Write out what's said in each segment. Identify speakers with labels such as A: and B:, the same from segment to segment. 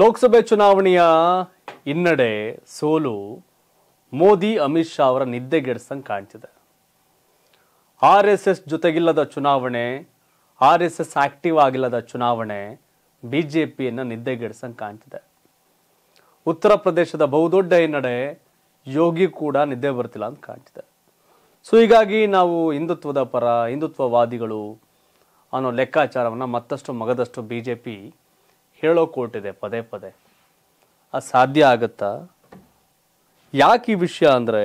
A: ಲೋಕಸಭೆ ಚುನಾವಣೆಯ ಹಿನ್ನಡೆ ಸೋಲು ಮೋದಿ ಅಮಿತ್ ಶಾ ಅವರ ನಿದ್ದೆಗೆಡಿಸ್ದಂಗೆ ಕಾಣ್ತಿದೆ ಆರ್ ಎಸ್ ಎಸ್ ಜೊತೆಗಿಲ್ಲದ ಚುನಾವಣೆ ಆರ್ ಎಸ್ ಎಸ್ ಆಕ್ಟಿವ್ ಆಗಿಲ್ಲದ ಚುನಾವಣೆ ಬಿ ಜೆ ಪಿಯನ್ನು ನಿದ್ದೆಗೆಡಿಸಂಗೆ ಕಾಣ್ತಿದೆ ಉತ್ತರ ಪ್ರದೇಶದ ಬಹುದೊಡ್ಡ ಹಿನ್ನಡೆ ಯೋಗಿ ಕೂಡ ನಿದ್ದೆ ಬರ್ತಿಲ್ಲ ಅಂತ ಕಾಣ್ತಿದೆ ಸೊ ಹೀಗಾಗಿ ನಾವು ಹಿಂದುತ್ವದ ಪರ ಹಿಂದುತ್ವವಾದಿಗಳು ಅನ್ನೋ ಲೆಕ್ಕಾಚಾರವನ್ನು ಮತ್ತಷ್ಟು ಮಗದಷ್ಟು ಬಿ ಜೆ ಪಿ ಹೇಳೋ ಇದೆ ಪದೇ ಪದೇ ಅದು ಸಾಧ್ಯ ಆಗುತ್ತಾ ಯಾಕೆ ಈ ವಿಷಯ ಅಂದರೆ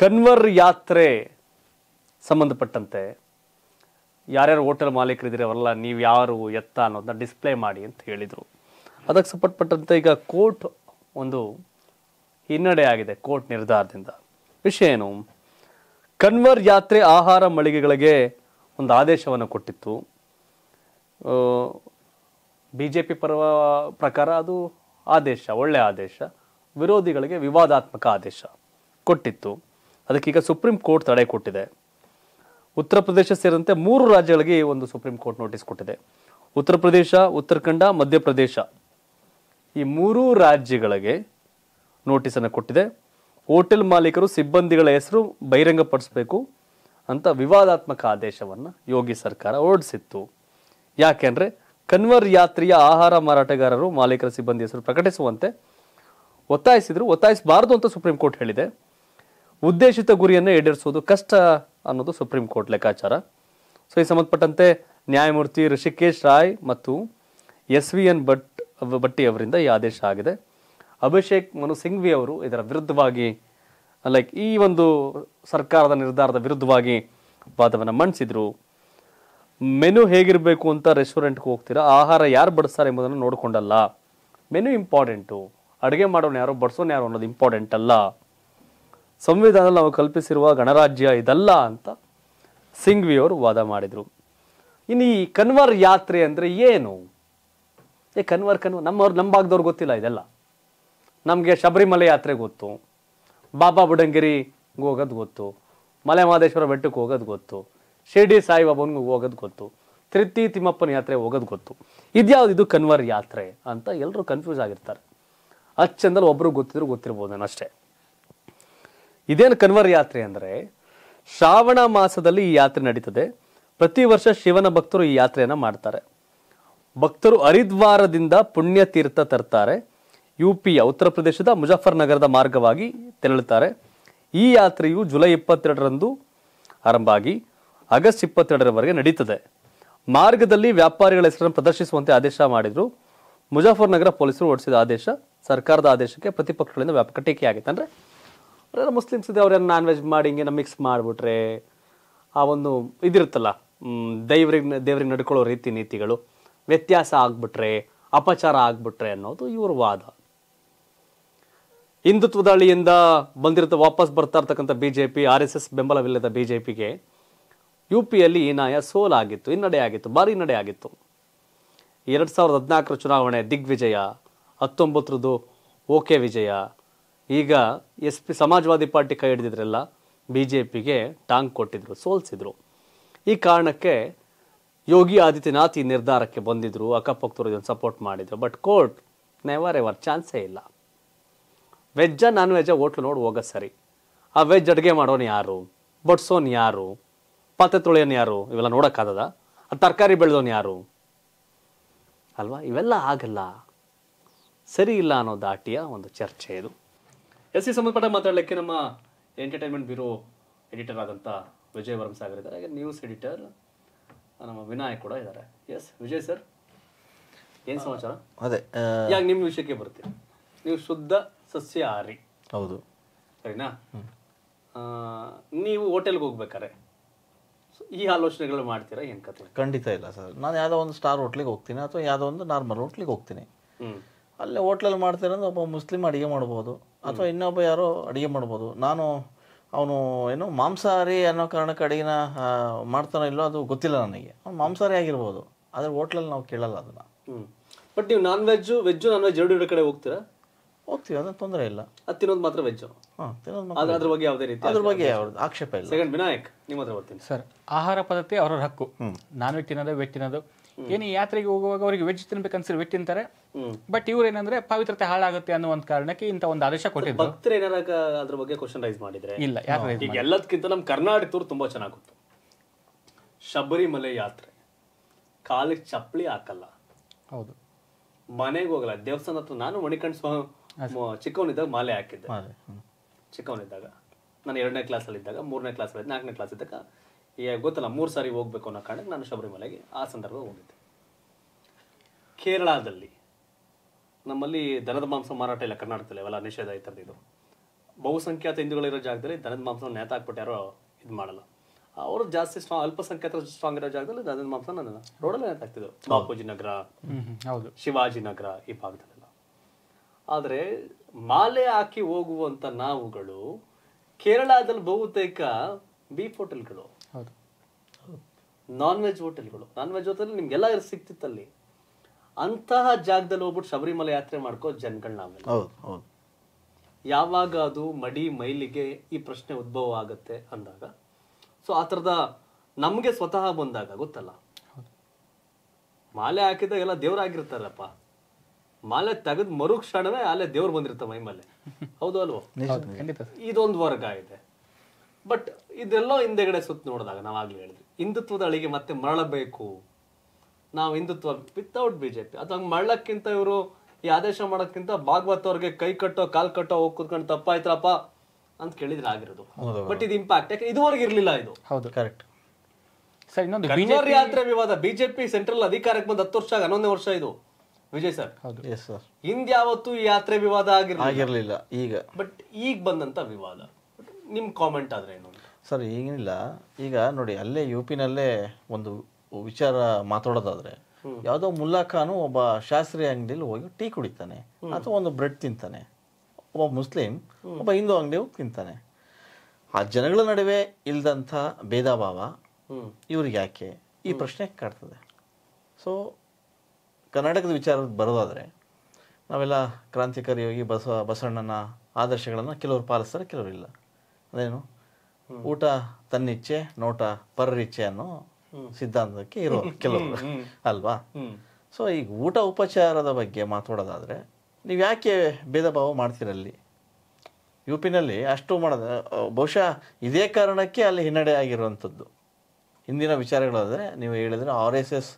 A: ಕನ್ವರ್ ಯಾತ್ರೆ ಸಂಬಂಧಪಟ್ಟಂತೆ ಯಾರ್ಯಾರು ಹೋಟೆಲ್ ಮಾಲೀಕರಿದ್ದೀರಿ ಅವರೆಲ್ಲ ನೀವು ಯಾರು ಎತ್ತ ಅನ್ನೋದನ್ನ ಡಿಸ್ಪ್ಲೇ ಮಾಡಿ ಅಂತ ಹೇಳಿದರು ಅದಕ್ಕೆ ಸಂಬಂಧಪಟ್ಟಂತೆ ಈಗ ಕೋರ್ಟ್ ಒಂದು ಹಿನ್ನಡೆ ಆಗಿದೆ ಕೋರ್ಟ್ ನಿರ್ಧಾರದಿಂದ ವಿಷಯ ಏನು ಕನ್ವರ್ ಯಾತ್ರೆ ಆಹಾರ ಮಳಿಗೆಗಳಿಗೆ ಒಂದು ಆದೇಶವನ್ನು ಕೊಟ್ಟಿತ್ತು ಬಿ ಜೆ ಪಿ ಪರ ಪ್ರಕಾರ ಅದು ಆದೇಶ ಒಳ್ಳೆಯ ಆದೇಶ ವಿರೋಧಿಗಳಿಗೆ ವಿವಾದಾತ್ಮಕ ಆದೇಶ ಕೊಟ್ಟಿತ್ತು ಅದಕ್ಕೀಗ ಸುಪ್ರೀಂ ಕೋರ್ಟ್ ತಡೆ ಕೊಟ್ಟಿದೆ ಉತ್ತರ ಪ್ರದೇಶ ಸೇರಿದಂತೆ ಮೂರು ರಾಜ್ಯಗಳಿಗೆ ಒಂದು ಸುಪ್ರೀಂ ಕೋರ್ಟ್ ನೋಟಿಸ್ ಕೊಟ್ಟಿದೆ ಉತ್ತರ ಪ್ರದೇಶ ಉತ್ತರಾಖಂಡ ಮಧ್ಯಪ್ರದೇಶ ಈ ಮೂರೂ ರಾಜ್ಯಗಳಿಗೆ ನೋಟಿಸನ್ನು ಕೊಟ್ಟಿದೆ ಹೋಟೆಲ್ ಮಾಲೀಕರು ಸಿಬ್ಬಂದಿಗಳ ಹೆಸರು ಬಹಿರಂಗಪಡಿಸಬೇಕು ಅಂತ ವಿವಾದಾತ್ಮಕ ಆದೇಶವನ್ನು ಯೋಗಿ ಸರ್ಕಾರ ಹೊರಡಿಸಿತ್ತು ಯಾಕೆಂದರೆ ಕನ್ವರ್ ಯಾತ್ರೆಯ ಆಹಾರ ಮಾರಾಟಗಾರರು ಮಾಲೀಕರ ಸಿಬ್ಬಂದಿ ಹೆಸರು ಪ್ರಕಟಿಸುವಂತೆ ಒತ್ತಾಯಿಸಿದ್ರು ಒತ್ತಾಯಿಸಬಾರದು ಅಂತ ಸುಪ್ರೀಂ ಕೋರ್ಟ್ ಹೇಳಿದೆ ಉದ್ದೇಶಿತ ಗುರಿಯನ್ನು ಈಡೇರಿಸುವುದು ಕಷ್ಟ ಅನ್ನೋದು ಸುಪ್ರೀಂ ಕೋರ್ಟ್ ಲೆಕ್ಕಾಚಾರ ಸೊ ಈ ಸಂಬಂಧಪಟ್ಟಂತೆ ನ್ಯಾಯಮೂರ್ತಿ ಋಷಿಕೇಶ್ ರಾಯ್ ಮತ್ತು S V N Bhat Bhatti ಅವರಿಂದ ಈ ಆದೇಶ ಆಗಿದೆ ಅಭಿಷೇಕ್ ಮನು ಸಿಂಘ್ವಿ ಅವರು ಇದರ ವಿರುದ್ಧವಾಗಿ ಲೈಕ್ ಈ ಒಂದು ಸರ್ಕಾರದ ನಿರ್ಧಾರದ ವಿರುದ್ಧವಾಗಿ ವಾದವನ್ನು ಮಂಡಿಸಿದ್ರು ಮೆನು ಹೇಗಿರಬೇಕು ಅಂತ ರೆಸ್ಟೋರೆಂಟ್ಗೆ ಹೋಗ್ತೀರಾ ಆಹಾರ ಯಾರು ಬಡಿಸ್ತಾರೆ ಎಂಬುದನ್ನು ನೋಡಿಕೊಂಡಲ್ಲ ಮೆನು ಇಂಪಾರ್ಟೆಂಟು ಅಡುಗೆ ಮಾಡೋನು ಯಾರೋ ಬಡಿಸೋನು ಯಾರೋ ಅನ್ನೋದು ಇಂಪಾರ್ಟೆಂಟ್ ಅಲ್ಲ ಸಂವಿಧಾನದಲ್ಲಿ ನಾವು ಕಲ್ಪಿಸಿರುವ ಗಣರಾಜ್ಯ ಇದಲ್ಲ ಅಂತ ಸಿಂಘ್ವಿ ಅವರು ವಾದ ಮಾಡಿದರು ಇನ್ನು ಈ ಕನ್ವರ್ ಯಾತ್ರೆ ಅಂದರೆ ಏನು ಏ ಕನ್ವರ್ ಕನ್ವರ್ ನಮ್ಮವ್ರು ನಮ್ಮ ಭಾಗದವ್ರು ಗೊತ್ತಿಲ್ಲ ಇದೆಲ್ಲ ನಮಗೆ ಶಬರಿಮಲೆ ಯಾತ್ರೆ ಗೊತ್ತು ಬಾಬಾ ಬುಡಂಗಿರಿ ಹೋಗೋದು ಗೊತ್ತು ಮಲೆ ಮಹದೇಶ್ವರ ಬೆಟ್ಟಕ್ಕೆ ಹೋಗೋದು ಗೊತ್ತು ಶಿರ್ಡಿ ಸಾಯಿಬಾಬನಿಗೆ ಹೋಗೋದು ಗೊತ್ತು ತೃಪ್ತಿ ತಿಮ್ಮಪ್ಪನ ಯಾತ್ರೆ ಹೋಗೋದು ಗೊತ್ತು ಇದ್ಯಾವ್ದು ಇದು ಕನ್ವರ್ ಯಾತ್ರೆ ಅಂತ ಎಲ್ಲರೂ ಕನ್ಫ್ಯೂಸ್ ಆಗಿರ್ತಾರೆ ಅಚ್ಚಂದಲ್ಲಿ ಒಬ್ಬರು ಗೊತ್ತಿದ್ರು ಗೊತ್ತಿರ್ಬೋದು ಅಷ್ಟೇ ಇದೇನು ಕನ್ವರ್ ಯಾತ್ರೆ ಅಂದರೆ ಶ್ರಾವಣ ಮಾಸದಲ್ಲಿ ಈ ಯಾತ್ರೆ ನಡೀತದೆ ಪ್ರತಿ ವರ್ಷ ಶಿವನ ಭಕ್ತರು ಈ ಯಾತ್ರೆಯನ್ನು ಮಾಡ್ತಾರೆ ಭಕ್ತರು ಹರಿದ್ವಾರದಿಂದ ಪುಣ್ಯತೀರ್ಥ ತರ್ತಾರೆ ಯು ಪಿಯ ಉತ್ತರ ಪ್ರದೇಶದ ಮುಜಫರ್ನಗರದ ಮಾರ್ಗವಾಗಿ ತೆರಳುತ್ತಾರೆ ಈ ಯಾತ್ರೆಯು ಜುಲೈ ಇಪ್ಪತ್ತೆರಡರಂದು ಆರಂಭ ಆಗಿ ಆಗಸ್ಟ್ ಇಪ್ಪತ್ತೆರಡರವರೆಗೆ ನಡೀತದೆ ಮಾರ್ಗದಲ್ಲಿ ವ್ಯಾಪಾರಿಗಳ ಹೆಸರನ್ನು ಪ್ರದರ್ಶಿಸುವಂತೆ ಆದೇಶ ಮಾಡಿದ್ರು ಮುಜಾಫರ್ನಗರ ಪೊಲೀಸರು ಹೊರಡಿಸಿದ ಆದೇಶ ಸರ್ಕಾರದ ಆದೇಶಕ್ಕೆ ಪ್ರತಿಪಕ್ಷಗಳಿಂದ ವ್ಯಾಪಕ ಟೀಕೆ ಆಗಿತ್ತು ಅಂದರೆ ಮುಸ್ಲಿಮ್ಸ್ ಇದೆ ಅವ್ರೇನು ನಾನ್ ವೆಜ್ ಮಾಡಿ ಹಿಂಗೆ ಮಿಕ್ಸ್ ಮಾಡಿಬಿಟ್ರೆ ಆ ಒಂದು ಇದಿರುತ್ತಲ್ಲ ದೈವರಿಗೆ ದೇವ್ರಿಗೆ ನಡ್ಕೊಳ್ಳೋ ರೀತಿ ನೀತಿಗಳು ವ್ಯತ್ಯಾಸ ಆಗ್ಬಿಟ್ರೆ ಅಪಚಾರ ಆಗ್ಬಿಟ್ರೆ ಅನ್ನೋದು ಇವರ ವಾದ ಹಿಂದುತ್ವ ದಾಳಿಯಿಂದ ಬಂದಿರುತ್ತೆ ವಾಪಸ್ ಬರ್ತಾ ಇರ್ತಕ್ಕಂಥ B J P R S S ಬೆಂಬಲವಿಲ್ಲದ ಬಿ ಜೆ ಪಿಗೆ ಯು ಪಿಯಲ್ಲಿ ಈ ನಾಯ ಸೋಲಾಗಿತ್ತು ಆಗಿತ್ತು ಭಾರಿ ಆಗಿತ್ತು ಎರಡು ಸಾವಿರದ ಹದಿನಾಲ್ಕರ ಚುನಾವಣೆ ದಿಗ್ವಿಜಯ ಹತ್ತೊಂಬತ್ತರದ್ದು ಓಕೆ ವಿಜಯ ಈಗ ಎಸ್ ಪಿ ಸಮಾಜವಾದಿ ಪಾರ್ಟಿ ಕೈ ಹಿಡಿದಿದ್ರೆಲ್ಲ ಬಿ ಜೆ ಪಿಗೆ ಟಾಂಗ್ ಕೊಟ್ಟಿದ್ರು ಸೋಲ್ಸಿದ್ರು ಈ ಕಾರಣಕ್ಕೆ ಯೋಗಿ ಆದಿತ್ಯನಾಥ್ ಈ ನಿರ್ಧಾರಕ್ಕೆ ಬಂದಿದ್ದರು ಅಕ್ಕಪಕ್ಕದವ್ರು ಇದನ್ನು ಸಪೋರ್ಟ್ ಮಾಡಿದರು ಬಟ್ ಕೋರ್ಟ್ ನೆವರ್ ಎವರ್ ಚಾನ್ಸೇ ಇಲ್ಲ ವೆಜ್ಜ ನಾನ್ ವೆಜ್ಜ ಹೋಟ್ಲು ನೋಡಿ ಹೋಗೋದು ಸರಿ ಆ ವೆಜ್ ಅಡುಗೆ ಮಾಡೋನು ಯಾರು ಬಡ್ಸೋನು ಯಾರು ಪಾತ್ರೆ ತೊಳೆಯನ್ನು ಯಾರು ಇವೆಲ್ಲ ನೋಡೋಕ್ಕಾಗದ ಆ ತರಕಾರಿ ಬೆಳೆದವನು ಯಾರು ಅಲ್ವಾ ಇವೆಲ್ಲ ಆಗಲ್ಲ ಸರಿ ಇಲ್ಲ ಅನ್ನೋ ದಾಟಿಯ ಒಂದು ಚರ್ಚೆ ಇದು ಎಸ್ ಸಿ ಸಂಬಂಧಪಟ್ಟ ಮಾತಾಡಲಿಕ್ಕೆ ನಮ್ಮ ಎಂಟರ್ಟೈನ್ಮೆಂಟ್ ಬ್ಯೂರೋ ಎಡಿಟರ್ ಆದಂಥ ವಿಜಯ್ ವರಂ ಸಾಗರ್ ಇದ್ದಾರೆ ಹಾಗೆ ನ್ಯೂಸ್ ಎಡಿಟರ್ ನಮ್ಮ ವಿನಾಯಕ್ ಕೂಡ ಇದ್ದಾರೆ ಎಸ್ ವಿಜಯ್ ಸರ್ ಏನು ಸಮಾಚಾರ
B: ಅದೇ ಯಾಕೆ
A: ನಿಮ್ಮ ವಿಷಯಕ್ಕೆ ಬರುತ್ತೆ ನೀವು ಶುದ್ಧ ಸಸ್ಯಾಹಾರಿ ಹೌದು ಸರಿನಾ ನೀವು ಹೋಟೆಲ್ಗೆ ಹೋಗ್ಬೇಕಾರೆ ಈ ಆಲೋಚನೆಗಳು ಮಾಡ್ತೀರಾ ಏನು ಕತೆ
B: ಖಂಡಿತ ಇಲ್ಲ ಸರ್ ನಾನು ಯಾವ್ದೋ ಒಂದು ಸ್ಟಾರ್ ಹೋಟ್ಲಿಗೆ ಹೋಗ್ತೀನಿ ಅಥವಾ ಯಾವುದೋ ಒಂದು ನಾರ್ಮಲ್ ಹೋಟ್ಲಿಗೆ ಹೋಗ್ತೀನಿ ಅಲ್ಲೇ ಹೋಟ್ಲಲ್ಲಿ ಮಾಡ್ತೀರ ಒಬ್ಬ ಮುಸ್ಲಿಮ್ ಅಡುಗೆ ಮಾಡ್ಬೋದು ಅಥವಾ ಇನ್ನೊಬ್ಬ ಯಾರೋ ಅಡುಗೆ ಮಾಡ್ಬೋದು ನಾನು ಅವನು ಏನು ಮಾಂಸಾಹಾರಿ ಅನ್ನೋ ಕಾರಣಕ್ಕೆ ಅಡುಗೆನ ಮಾಡ್ತಾನೋ ಇಲ್ಲೋ ಅದು ಗೊತ್ತಿಲ್ಲ ನನಗೆ ಅವ್ನು ಮಾಂಸಾಹಾರಿ ಆಗಿರ್ಬೋದು ಆದರೆ ಹೋಟ್ಲಲ್ಲಿ ನಾವು ಕೇಳಲ್ಲ
A: ಅದನ್ನು ಬಟ್ ನೀವು non veg veg non veg ಎರಡು ಕಡೆ ಹೋಗ್ತೀರಾ ಹೋಗ್ತೀವಿ ಅದನ್ನು ತೊಂದರೆ ಇಲ್ಲ ತಿನ್ನೋದು ಮಾತ್ರ ವೆಜ್ ಅದ್ರ ಬಗ್ಗೆ ಯಾವುದೇ ರೀತಿ ಅದ್ರ ಬಗ್ಗೆ ಅವ್ರದ್ದು ಆಕ್ಷೇಪ ಇಲ್ಲ ಸೆಕೆಂಡ್ ವಿನಾಯಕ್ ನಿಮ್ಮ ಹತ್ರ ಬರ್ತೀನಿ
C: ಸರ್ ಆಹಾರ ಪದ್ಧತಿ ಅವ್ರವ್ರ ಹಕ್ಕು ನಾನ್ ವೆಜ್ ತಿನ್ನೋದು ವೆಜ್ ತಿನ್ನೋದು ಏನು ಯಾತ್ರೆಗೆ ಹೋಗುವಾಗ ಅವರಿಗೆ ವೆಜ್ ತಿನ್ಬೇಕು ಅನ್ಸಿದ್ರೆ ವೆಜ್ ತಿಂತಾರೆ ಬಟ್ ಇವ್ರು ಏನಂದ್ರೆ ಪವಿತ್ರತೆ ಹಾಳಾಗುತ್ತೆ ಅನ್ನೋ ಒಂದು ಕಾರಣಕ್ಕೆ ಇಂತ ಒಂದು ಆದೇಶ ಕೊಟ್ಟಿದ್ರು ಭಕ್ತರು
A: ಏನಾರ ಅದ್ರ ಬಗ್ಗೆ ಕ್ವಶನ್ ರೈಸ್ ಮಾಡಿದ್ರೆ ಇಲ್ಲ ಯಾಕೆ ಈಗ ಎಲ್ಲದಕ್ಕಿಂತ ನಮ್ಮ ಕರ್ನಾಟಕ ತುಂಬಾ ಚೆನ್ನಾಗಿತ್ತು ಶಬರಿಮಲೆ ಯಾತ್ರೆ ಕಾಲಿಗೆ ಚಪ್ಪಲಿ ಹಾಕಲ್ಲ ಹೌದು ಮನೆಗೆ ಹೋಗಲ್ಲ ದೇವಸ್ಥಾನ ಹತ್ರ ನಾನು ಮಣಿಕಂಠ ಸ್ವಾಮಿ ಚಿಕ್ಕವನಿದ್ದಾಗ ಮಾಲೆ ಹಾಕಿದ್ದೆ ಚಿಕ್ಕವನಿದ್ದಾಗ ನಾನು ಎರಡನೇ ಕ್ಲಾಸಲ್ಲಿದ್ದಾಗ ಮೂರನೇ ಕ್ಲಾಸಲ್ಲಿ ನಾಲ್ಕನೇ ಕ್ಲಾಸ್ ಇದ್ದಾಗ ಗೊತ್ತಲ್ಲ ಮೂರು ಸಾರಿ ಹೋಗ್ಬೇಕು ಅನ್ನೋ ಕಾರಣಕ್ಕೆ ನಾನು ಶಬರಿಮಲೆಗೆ ಆ ಸಂದರ್ಭ ಹೋಗಿದ್ದೆ ಕೇರಳದಲ್ಲಿ ನಮ್ಮಲ್ಲಿ ದನದ ಮಾಂಸ ಮಾರಾಟ ಇಲ್ಲ ಕರ್ನಾಟಕದಲ್ಲಿ ಅವೆಲ್ಲ ನಿಷೇಧ ಈ ಇದು ಬಹುಸಂಖ್ಯಾತ ಹಿಂದೂಗಳಿರೋ ಜಾಗದಲ್ಲಿ ದನದ ಮಾಂಸ ನೇತಾಕ್ಬಿಟ್ಟು ಯಾರೋ ಇದು ಮಾಡಲ್ಲ ಅವರು ಜಾಸ್ತಿ ಸ್ಟ್ರಾಂಗ್ ಅಲ್ಪಸಂಖ್ಯಾತ ಸ್ಟ್ರಾಂಗ್ ಇರೋ ಜಾಗದಲ್ಲಿ ದನದ ಮಾಂಸನ ರೋಡಲ್ಲಿ ನೇತಾಕ್ತಿದ್ರು ಬಾಪೂಜಿ ನಗರ ಶಿವಾಜಿ ನಗರ ಈ ಭಾಗದಲ್ಲಿ ಆದರೆ ಮಾಲೆ ಹಾಕಿ ಹೋಗುವಂಥ ನಾವುಗಳು ಕೇರಳದಲ್ಲಿ ಬಹುತೇಕ ಬೀಫ್ ಹೋಟೆಲ್ಗಳು ನಾನ್ ವೆಜ್ ಹೋಟೆಲ್ಗಳು ನಾನ್ ವೆಜ್ ಹೋಟೆಲ್ ನಿಮ್ಗೆಲ್ಲ ಸಿಕ್ತಿತ್ತಲ್ಲಿ ಅಂತಹ ಜಾಗದಲ್ಲಿ ಹೋಗ್ಬಿಟ್ಟು ಶಬರಿಮಲೆ ಯಾತ್ರೆ ಮಾಡ್ಕೋ ಜನಗಳನ್ನ ಯಾವಾಗ ಅದು ಮಡಿ ಮೈಲಿಗೆ ಈ ಪ್ರಶ್ನೆ ಉದ್ಭವ ಆಗುತ್ತೆ ಅಂದಾಗ ಸೊ ಆ ಥರದ ನಮಗೆ ಸ್ವತಃ ಬಂದಾಗ ಗೊತ್ತಲ್ಲ ಮಾಲೆ ಹಾಕಿದಾಗ ಎಲ್ಲ ದೇವರಾಗಿರ್ತಾರಪ್ಪ ಮಾಲೆ ತೆಗೆದ್ ಮರು ಕ್ಷಣವೇ ಅಲ್ಲೇ ದೇವ್ರು ಬಂದಿರ್ತ ಮೈ ಹೌದು ಅಲ್ವೋ ಇದೊಂದು ವರ್ಗ ಇದೆ ಬಟ್ ಇದೆಲ್ಲೋ ಹಿಂದೆಗಡೆ ಸುತ್ತ ನೋಡಿದಾಗ ನಾವ್ ಆಗ್ಲಿ ಹೇಳಿದ್ವಿ ಹಿಂದುತ್ವದ ಅಳಿಗೆ ಮತ್ತೆ ಮರಳಬೇಕು ನಾವು ಹಿಂದುತ್ವ ವಿತೌಟ್ ಬಿಜೆಪಿ ಅಥವಾ ಮರಳಕ್ಕಿಂತ ಇವರು ಈ ಆದೇಶ ಮಾಡೋಕ್ಕಿಂತ ಭಾಗವತ್ ಅವ್ರಿಗೆ ಕೈ ಕಟ್ಟೋ ಕಾಲ್ ಕಟ್ಟೋ ಹೋಗಿ ಕುತ್ಕೊಂಡು ತಪ್ಪಾಯ್ತಪ್ಪ ಅಂತ ಕೇಳಿದ್ರೆ ಆಗಿರೋದು ಬಟ್ ಇದು ಇಂಪ್ಯಾಕ್ಟ್ ಯಾಕೆ ಇದುವರೆಗೆ ಇರಲಿಲ್ಲ ಇದು
C: ಹೌದು ಕರೆಕ್ಟ್ ಸರ್ ಇನ್ನೊಂದು ಯಾತ್ರೆ
A: ವಿವಾದ ಬಿಜೆಪಿ ಸೆಂಟ್ರಲ್ ಅಧಿಕಾರಕ್ಕೆ ಬಂದ್ ಹತ್ತು ವರ್ಷ ಹನ್ನೊಂದೇ ವರ್ಷ ಇದು ವಿಜಯ್ ಸರ್ ಹೌದು ಎಸ್ ಸರ್ ಹಿಂದ್ಯಾವತ್ತು ಈ ಯಾತ್ರೆ ವಿವಾದ ಆಗಿರಲಿಲ್ಲ ಈಗ ಬಟ್ ಈಗ ಬಂದಂತ ವಿವಾದ ನಿಮ್ಮ ಕಾಮೆಂಟ್ ಆದ್ರೆ ಏನು
B: ಸರ್ ಏನಿಲ್ಲ ಈಗ ನೋಡಿ ಅಲ್ಲೇ ಯು ಪಿನಲ್ಲೇ ಒಂದು ವಿಚಾರ ಮಾತಾಡೋದಾದ್ರೆ ಯಾವುದೋ ಮುಲ್ಲಾಖಾನು ಒಬ್ಬ ಶಾಸ್ತ್ರೀಯ ಅಂಗಡಿಯಲ್ಲಿ ಹೋಗಿ ಟೀ ಕುಡಿತಾನೆ ಅಥವಾ ಒಂದು ಬ್ರೆಡ್ ತಿಂತಾನೆ ಒಬ್ಬ ಮುಸ್ಲಿಂ ಒಬ್ಬ ಹಿಂದೂ ಅಂಗಡಿ ಹೋಗಿ ತಿಂತಾನೆ ಆ ಜನಗಳ ನಡುವೆ ಇಲ್ದಂಥ ಭೇದ ಭಾವ ಇವ್ರಿಗೆ ಯಾಕೆ ಈ ಪ್ರಶ್ನೆ ಕಾಡ್ತದೆ ಸೊ ಕರ್ನಾಟಕದ ವಿಚಾರ ಬರೋದಾದರೆ ನಾವೆಲ್ಲ ಕ್ರಾಂತಿಕಾರಿಯಾಗಿ ಬಸವ ಬಸವಣ್ಣನ ಆದರ್ಶಗಳನ್ನು ಕೆಲವರು ಪಾಲಿಸ್ತಾರೆ ಕೆಲವರು ಇಲ್ಲ ಅದೇನು ಊಟ ತನ್ನಿಚ್ಛೆ ನೋಟ ಪರರಿಚ್ಛೆ ಅನ್ನೋ ಸಿದ್ಧಾಂತಕ್ಕೆ ಇರೋ ಕೆಲವರು ಅಲ್ವಾ ಸೊ ಈಗ ಊಟ ಉಪಚಾರದ ಬಗ್ಗೆ ಮಾತಾಡೋದಾದರೆ ನೀವು ಯಾಕೆ ಭೇದ ಭಾವ ಮಾಡ್ತೀರಲ್ಲಿ ಯು ಪಿನಲ್ಲಿ ಅಷ್ಟು ಮಾಡೋದು ಬಹುಶಃ ಇದೇ ಕಾರಣಕ್ಕೆ ಅಲ್ಲಿ ಹಿನ್ನಡೆ ಆಗಿರುವಂಥದ್ದು ಹಿಂದಿನ ವಿಚಾರಗಳಾದರೆ ನೀವು ಹೇಳಿದರೆ ಆರ್ ಎಸ್ ಎಸ್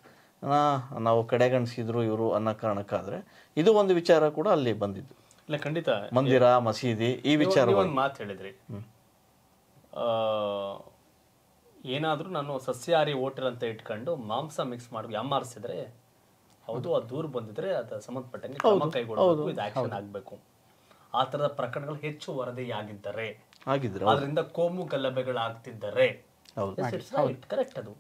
B: ನಾವು ಕಡೆಗಣಿಸಿದ್ರು ಇವರು ಅನ್ನೋ ಕಾರಣಕ್ಕಾದ್ರೆ ಇದು ಒಂದು ವಿಚಾರ ಕೂಡ ಅಲ್ಲಿ ಬಂದಿದ್ದು
A: ಇಲ್ಲ ಖಂಡಿತ ಮಂದಿರ
B: ಮಸೀದಿ ಈ ವಿಚಾರ
A: ಮಾತು ಹೇಳಿದ್ರಿ ಏನಾದರೂ ನಾನು ಸಸ್ಯಾಹಾರಿ ಹೋಟೆಲ್ ಅಂತ ಇಟ್ಕೊಂಡು ಮಾಂಸ ಮಿಕ್ಸ್ ಮಾಡಿ ಯಾಮಾರಿಸಿದ್ರೆ ಹೌದು ಆ ದೂರ ಬಂದಿದ್ರೆ ಅದು ಸಂಬಂಧಪಟ್ಟಂಗೆ ಕ್ರಮ ಕೈಗೊಳ್ಳಬೇಕು ಇದು ಆಕ್ಷನ್ ಆಗಬೇಕು ಆ ಥರದ ಪ್ರಕರಣಗಳು ಹೆಚ್ಚು ವರದಿಯಾಗಿದ್ದರೆ ಆಗಿದ್ರೆ ಅದರಿಂದ ಕೋಮು ಗಲಭೆಗಳಾಗ್ತಿದ್ದಾರೆ ಕರೆಕ್ಟ್ ಅದು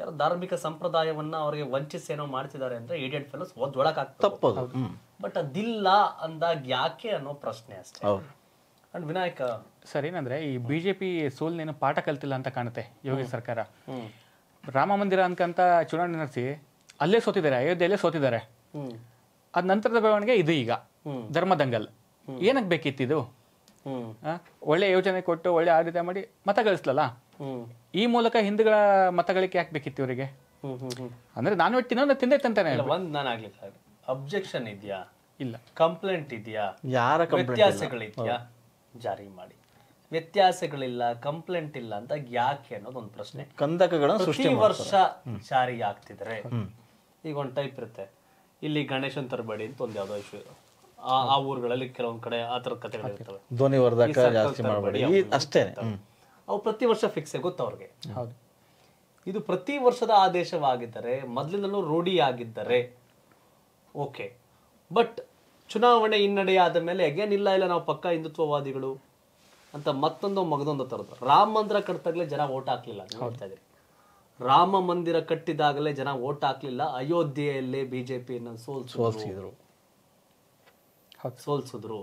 A: ಯಾರೋ ಧಾರ್ಮಿಕ ಸಂಪ್ರದಾಯವನ್ನ ಅವರಿಗೆ ವಂಚಿಸಿ ಏನೋ ಮಾಡ್ತಿದ್ದಾರೆ ಅಂದ್ರೆ ಏಡಿಯಂಟ್ ಫೆಲೋಸ್
C: ಒದ್ದೊಳಕಾಗ್ತದೆ
A: ಬಟ್ ಅದಿಲ್ಲ ಅಂದಾಗ ಯಾಕೆ ಅನ್ನೋ ಪ್ರಶ್ನೆ ಅಷ್ಟೇ ಅಂಡ್
C: ವಿನಾಯಕ ಸರ್ ಏನಂದ್ರೆ ಈ ಬಿಜೆಪಿ ಸೋಲ್ನೇನು ಪಾಠ ಕಲ್ತಿಲ್ಲ ಅಂತ ಕಾಣುತ್ತೆ ಯೋಗಿ ಸರ್ಕಾರ ರಾಮ ಮಂದಿರ ಅನ್ಕಂತ ಚುನಾವಣೆ ನಡೆಸಿ ಅಲ್ಲೇ ಸೋತಿದ್ದಾರೆ ಅಯೋಧ್ಯೆಯಲ್ಲೇ ಸೋತಿದ್ದಾರೆ ಅದ ನಂತರದ ಬೆಳವಣಿಗೆ ಇದು ಈಗ ಧರ್ಮದಂಗಲ್ ಏನಕ್ಕೆ ಬೇಕಿತ್ತು ಇದು ಒಳ್ಳೆ ಯೋಜನೆ ಕೊಟ್ಟು ಒಳ್ಳೆ ಆಡಳಿತ ಮಾಡಿ ಮತ ಗಳಿಸ್ಲಲ್ಲ ಈ ಮೂಲಕ ಹಿಂದೂಗಳ ಮತಗಳಿಕೆ ಯಾಕೆ ಬೇಕಿತ್ತು ಇವರಿಗೆ ಅಂದ್ರೆ ನಾನ್ ವೆಜ್ ತಿನ್ನೋ ತಿಂದೆ ತಿಂತಾನೆ
A: ಒಂದ್ ನಾನು ಆಗ್ಲಿಲ್ಲ ಅಬ್ಜೆಕ್ಷನ್ ಇದೆಯಾ ಇಲ್ಲ ಕಂಪ್ಲೇಂಟ್ ಇದೆಯಾ ಯಾರ ವ್ಯತ್ಯಾಸಗಳಿದೆಯಾ ಜಾರಿ ಮಾಡಿ ವ್ಯತ್ಯಾಸಗಳಿಲ್ಲ ಕಂಪ್ಲೇಂಟ್ ಇಲ್ಲ ಅಂತ ಯಾಕೆ ಅನ್ನೋದು ಒಂದು ಪ್ರಶ್ನೆ
B: ಕಂದಕಗಳನ್ನು ಸೃಷ್ಟಿ ವರ್ಷ
A: ಜಾರಿ ಆಗ್ತಿದ್ರೆ ಈಗ ಒಂದು ಟೈಪ್ ಇರುತ್ತೆ ಇಲ್ಲಿ ಗಣೇಶನ್ ತರಬೇಡಿ ಅಂತ ಒಂದು ಯಾವ್ದೋ ಇಶ್ಯೂ ಆ ಊರುಗಳಲ್ಲಿ ಕೆಲವೊಂದ್ ಕಡೆ ಆ ತರ ಕಥೆಗಳಿರ್ತವೆ
B: ಧ್ವನಿ ವರ್ಧಕ ಜಾಸ್ತಿ ಮಾಡಬೇಡಿ ಅಷ್ಟೇ
A: ಅವು ಪ್ರತಿ ವರ್ಷ ಫಿಕ್ಸ್ ಗೊತ್ತು ಅವ್ರಿಗೆ ಇದು ಪ್ರತಿ ವರ್ಷದ ಆದೇಶವಾಗಿದ್ದರೆ ಮೊದಲಿಂದಲೂ ರೂಢಿಯಾಗಿದ್ದರೆ ಓಕೆ ಬಟ್ ಚುನಾವಣೆ ಹಿನ್ನಡೆ ಆದ ಮೇಲೆ ಅಗೇನ್ ಇಲ್ಲ ಇಲ್ಲ ನಾವು ಪಕ್ಕಾ ಹಿಂದುತ್ವವಾದಿಗಳು ಅಂತ ಮತ್ತೊಂದು ಮಗದೊಂದು ತರದು ರಾಮ ಮಂದಿರ ಕಟ್ಟಿದಾಗಲೇ ಜನ ಓಟ್ ಹಾಕ್ಲಿಲ್ಲ ನೋಡ್ತಾ ಇದ್ರಿ ರಾಮ ಮಂದಿರ ಕಟ್ಟಿದಾಗಲೇ ಜನ ಓಟ್ ಹಾಕ್ಲಿಲ್ಲ ಅಯೋಧ್ಯೆಯಲ್ಲೇ ಬಿಜೆಪಿಯನ್ನು ಸೋಲ್ಸಿದ್ರು ಸೋಲ್ಸಿದ್ರು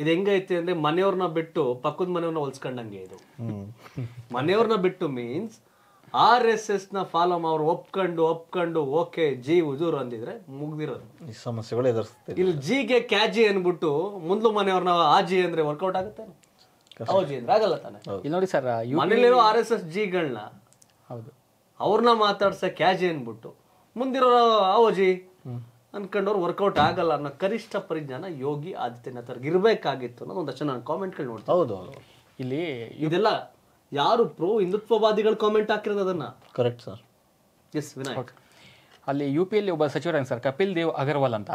A: ಇದು ಹೆಂಗೈತೆ ಅಂದ್ರೆ ಮನೆಯವ್ರನ್ನ ಬಿಟ್ಟು ಪಕ್ಕದ ಮನೆಯವ್ರನ್ನ ಹೊಲ್ಸ್ಕೊಂಡಂಗೆ ಇದು ಮನೆಯವ್ರನ್ನ ಬಿಟ್ಟು ಮೀನ್ಸ್ ಆರ್ ಎಸ್ ಎಸ್ ನ ಫಾಲೋ ಅವ್ರು ಒಪ್ಕೊಂಡು ಒಪ್ಕೊಂಡು ಓಕೆ ಜಿ ಉಜೂರು ಅಂದಿದ್ರೆ ಮುಗ್ದಿರೋದು
B: ಈ ಸಮಸ್ಯೆಗಳು ಎದುರಿಸ್ತದೆ
A: ಇಲ್ಲಿ ಜಿಗೆ ಕ್ಯಾಜಿ ಅನ್ಬಿಟ್ಟು ಮುಂದ್ಲು ಮನೆಯವ್ರನ್ನ ಆ ಜಿ ಅಂದ್ರೆ ವರ್ಕೌಟ್ ಆಗುತ್ತೆ ಹೌದು ಆಗಲ್ಲ ತಾನೆ
C: ಇಲ್ಲಿ ನೋಡಿ ಸರ್ ಮನೇಲಿರೋ ಆರ್
A: ಎಸ್ ಎಸ್ ಜಿಗಳನ್ನ ಹೌದು ಅವ್ರನ್ನ ಮಾತಾಡ್ಸ ಕ್ಯಾಜಿ ಅನ್ಬಿಟ್ಟು ಮುಂದಿರೋ ಆ ಜಿ ಅನ್ಕೊಂಡವ್ರು ವರ್ಕೌಟ್ ಆಗಲ್ಲ ಅನ್ನೋ ಕನಿಷ್ಠ ಪರಿಜ್ಞಾನ ಯೋಗಿ ಅವ್ರಿಗೆ ಇರಬೇಕಾಗಿತ್ತು ಅನ್ನೋದು ಒಂದಷ್ಟು ನಾನು ಕಾಮೆಂಟ್ಗಳು ನೋಡ್ತೀನಿ ಹೌದು ಇಲ್ಲಿ ಇದೆಲ್ಲ ಯಾರು ಪ್ರೋ ಹಿಂದುತ್ವವಾದಿಗಳು
C: ಕಾಮೆಂಟ್ ಹಾಕಿರೋದು ಅದನ್ನ ಕರೆಕ್ಟ್ ಸರ್ ಎಸ್ ವಿನಾಯಕ್ ಅಲ್ಲಿ ಯು ಪಿ ಒಬ್ಬ ಸಚಿವ ಸರ್ ಕಪಿಲ್ ದೇವ್ ಅಗರ್ವಾಲ್ ಅಂತ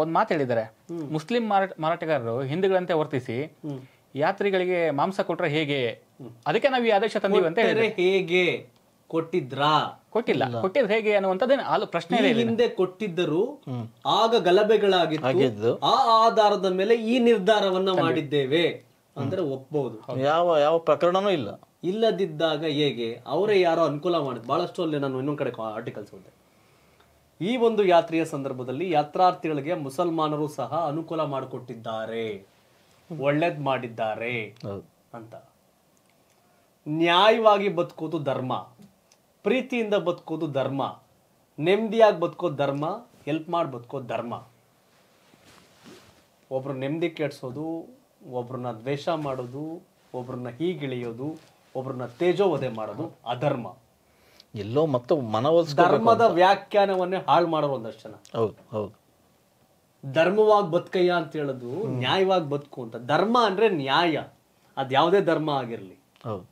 C: ಒಂದ್ ಮಾತು ಹೇಳಿದ್ದಾರೆ ಮುಸ್ಲಿಂ ಮಾರಾಟ ಮಾರಾಟಗಾರರು ಹಿಂದೂಗಳಂತೆ ವರ್ತಿಸಿ ಯಾತ್ರಿಗಳಿಗೆ ಮಾಂಸ ಕೊಟ್ರೆ ಹೇಗೆ ಅದಕ್ಕೆ ನಾವು ಈ ಆದೇಶ ತಂದೀವಿ ಅಂತ ಹೇಗೆ ಕೊಟ್ಟಿದ್ರಾ ಕೊಟ್ಟಿಲ್ಲ ಕೊಟ್ಟಿದ್ರು ಹೇಗೆ ಅನ್ನುವಂಥದ್ದೇ ಅಲ್ಲಿ ಪ್ರಶ್ನೆ ಹಿಂದೆ
A: ಕೊಟ್ಟಿದ್ದರು ಆಗ ಗಲಭೆಗಳಾಗಿದ್ದು ಆ ಆಧಾರದ ಮೇಲೆ ಈ ನಿರ್ಧಾರವನ್ನ ಮಾಡಿದ್ದೇವೆ ಅಂದ್ರೆ ಒಪ್ಪಬಹುದು ಯಾವ ಯಾವ ಪ್ರಕರಣನೂ ಇಲ್ಲ ಇಲ್ಲದಿದ್ದಾಗ ಹೇಗೆ ಅವರೇ ಯಾರೋ ಅನುಕೂಲ ಮಾಡಿದ್ರು ಬಹಳಷ್ಟು ಅಲ್ಲಿ ನಾನು ಇನ್ನೊಂದು ಕಡೆ ಆರ್ಟಿಕಲ್ಸ್ ಹೋದೆ ಈ ಒಂದು ಯಾತ್ರೆಯ ಸಂದರ್ಭದಲ್ಲಿ ಯಾತ್ರಾರ್ಥಿಗಳಿಗೆ ಮುಸಲ್ಮಾನರು ಸಹ ಅನುಕೂಲ ಮಾಡಿಕೊಟ್ಟಿದ್ದಾರೆ ಒಳ್ಳೇದ್ ಮಾಡಿದ್ದಾರೆ ಅಂತ ನ್ಯಾಯವಾಗಿ ಬದುಕೋದು ಧರ್ಮ ಪ್ರೀತಿಯಿಂದ ಬದುಕೋದು ಧರ್ಮ ನೆಮ್ಮದಿಯಾಗಿ ಬದುಕೋ ಧರ್ಮ ಹೆಲ್ಪ್ ಮಾಡಿ ಬದುಕೋ ಧರ್ಮ ಒಬ್ರು ನೆಮ್ಮದಿ ಕೆಡಿಸೋದು ಒಬ್ರನ್ನ ದ್ವೇಷ ಮಾಡೋದು ಒಬ್ರನ್ನ ಹೀಗಿಳಿಯೋದು ಒಬ್ರನ್ನ ತೇಜೋವಧೆ ಮಾಡೋದು ಅಧರ್ಮ ಎಲ್ಲೋ ಮತ್ತು ಮನವೊಲಿಸ್ ಧರ್ಮದ ವ್ಯಾಖ್ಯಾನವನ್ನೇ ಹಾಳು ಮಾಡೋ ಒಂದಷ್ಟು ಜನ ಹೌದು ಹೌದು ಧರ್ಮವಾಗಿ ಬದುಕಯ್ಯ ಅಂತ ಹೇಳೋದು ನ್ಯಾಯವಾಗಿ ಬದುಕು ಅಂತ ಧರ್ಮ ಅಂದ್ರೆ ನ್ಯಾಯ ಅದು ಯಾವುದೇ ಧರ್ಮ ಆಗಿರಲಿ ಹೌದು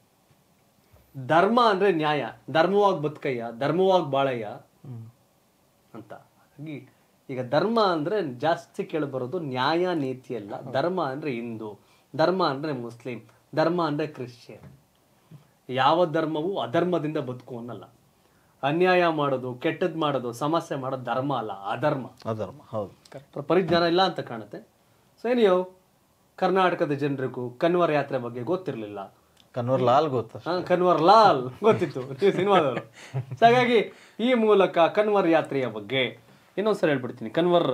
A: ಧರ್ಮ ಅಂದ್ರೆ ನ್ಯಾಯ ಧರ್ಮವಾಗಿ ಬದುಕಯ್ಯ ಧರ್ಮವಾಗಿ ಬಾಳಯ್ಯ ಅಂತ ಹಾಗಾಗಿ ಈಗ ಧರ್ಮ ಅಂದ್ರೆ ಜಾಸ್ತಿ ಕೇಳಿಬರೋದು ನ್ಯಾಯ ನೀತಿ ಅಲ್ಲ ಧರ್ಮ ಅಂದ್ರೆ ಹಿಂದೂ ಧರ್ಮ ಅಂದ್ರೆ ಮುಸ್ಲಿಂ ಧರ್ಮ ಅಂದ್ರೆ ಕ್ರಿಶ್ಚಿಯನ್ ಯಾವ ಧರ್ಮವೂ ಅಧರ್ಮದಿಂದ ಬದುಕು ಅನ್ನಲ್ಲ ಅನ್ಯಾಯ ಮಾಡೋದು ಕೆಟ್ಟದ್ ಮಾಡೋದು ಸಮಸ್ಯೆ ಮಾಡೋದು ಧರ್ಮ ಅಲ್ಲ ಅಧರ್ಮ ಅಧರ್ಮ ಹೌದು ಪರಿಜ್ಞಾನ ಇಲ್ಲ ಅಂತ ಕಾಣುತ್ತೆ ಸೊ ಏನಿಯೋ ಕರ್ನಾಟಕದ ಜನರಿಗೂ ಕನ್ವರ್ ಯಾತ್ರೆ ಬಗ್ಗೆ ಗೊತ್ತಿರಲಿಲ್ಲ ಕನ್ವರ್ ಲಾಲ್ ಗೊತ್ತ ಕನ್ವರ್ ಲಾಲ್ ಗೊತ್ತಿತ್ತು ಸಿನಿಮಾದವರು ಹಾಗಾಗಿ ಈ ಮೂಲಕ ಕನ್ವರ್ ಯಾತ್ರೆಯ ಬಗ್ಗೆ ಇನ್ನೊಂದ್ಸರಿ ಹೇಳ್ಬಿಡ್ತೀನಿ ಕನ್ವರ್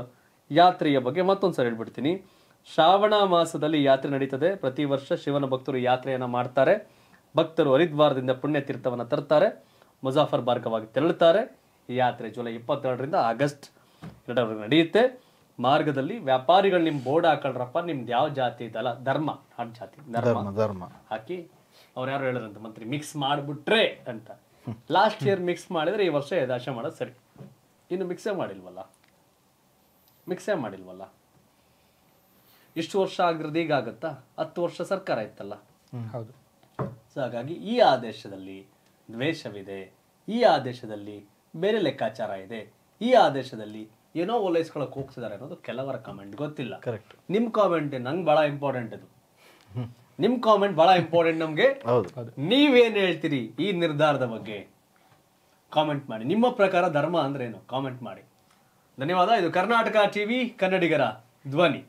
A: ಯಾತ್ರೆಯ ಬಗ್ಗೆ ಮತ್ತೊಂದ್ಸರಿ ಹೇಳ್ಬಿಡ್ತೀನಿ ಶ್ರಾವಣ ಮಾಸದಲ್ಲಿ ಯಾತ್ರೆ ನಡೀತದೆ ಪ್ರತಿ ವರ್ಷ ಶಿವನ ಭಕ್ತರು ಯಾತ್ರೆಯನ್ನು ಮಾಡ್ತಾರೆ ಭಕ್ತರು ಹರಿದ್ವಾರದಿಂದ ಪುಣ್ಯತೀರ್ಥವನ್ನು ತರ್ತಾರೆ ಮುಜಾಫರ್ ಮಾರ್ಗವಾಗಿ ತೆರಳುತ್ತಾರೆ ಈ ಯಾತ್ರೆ ಜುಲೈ ಇಪ್ಪತ್ತೆರಡರಿಂದ ಆಗಸ್ಟ್ ಎರಡರವರೆಗೆ ನಡೆಯುತ್ತೆ ಮಾರ್ಗದಲ್ಲಿ ವ್ಯಾಪಾರಿಗಳು ನಿಮ್ಮ ಬೋರ್ಡ್ ಹಾಕಳ್ರಪ್ಪ ನಿಮ್ದು ಯಾವ ಜಾತಿ ಇದಲ್ಲ ಧರ್ಮ ಜಾತಿ ಧರ್ಮ ಧರ್ಮ ಹಾಕಿ ಅವ್ರು ಯಾರು ಹೇಳಿದ್ರಂತ ಮಂತ್ರಿ ಮಿಕ್ಸ್ ಮಾಡಿಬಿಟ್ರೆ ಅಂತ ಲಾಸ್ಟ್ ಇಯರ್ ಮಿಕ್ಸ್ ಮಾಡಿದ್ರೆ ಈ ವರ್ಷ ಯದಾಶ ಮಾಡೋದು ಸರಿ ಇನ್ನು ಮಿಕ್ಸೇ ಮಾಡಿಲ್ವಲ್ಲ ಮಿಕ್ಸೇ ಮಾಡಿಲ್ವಲ್ಲ ಇಷ್ಟು ವರ್ಷ ಆಗಿರೋದು ಈಗಾಗತ್ತಾ ಹತ್ತು ವರ್ಷ ಸರ್ಕಾರ ಇತ್ತಲ್ಲ ಹೌದು ಸೊ ಹಾಗಾಗಿ ಈ ಆದೇಶದಲ್ಲಿ ದ್ವೇಷವಿದೆ ಈ ಆದೇಶದಲ್ಲಿ ಬೇರೆ ಲೆಕ್ಕಾಚಾರ ಇದೆ ಈ ಆದೇಶದಲ್ಲಿ ಏನೋ ಓಲೈಸ್ಕೊಳಕ್ ಹೋಗ್ತಿದ್ದಾರೆ ಅನ್ನೋದು ಕೆಲವರ ಕಾಮೆಂಟ್ ಗೊತ್ತಿಲ್ಲ ಕರೆಕ್ಟ್ ನಿಮ್ಮ ಕಾಮೆಂಟ್ ನಂಗೆ ಭಾಳ ಇಂಪಾರ್ಟೆಂಟ್ ಅದು ನಿಮ್ ಕಾಮೆಂಟ್ ಬಹಳ ಇಂಪಾರ್ಟೆಂಟ್ ನಮ್ಗೆ ನೀವೇನ್ ಹೇಳ್ತೀರಿ ಈ ನಿರ್ಧಾರದ ಬಗ್ಗೆ ಕಾಮೆಂಟ್ ಮಾಡಿ ನಿಮ್ಮ ಪ್ರಕಾರ ಧರ್ಮ ಅಂದ್ರೆ ಏನು ಕಾಮೆಂಟ್ ಮಾಡಿ ಧನ್ಯವಾದ ಇದು ಕರ್ನಾಟಕ ಟಿವಿ ಕನ್ನಡಿಗರ ಧ್ವನಿ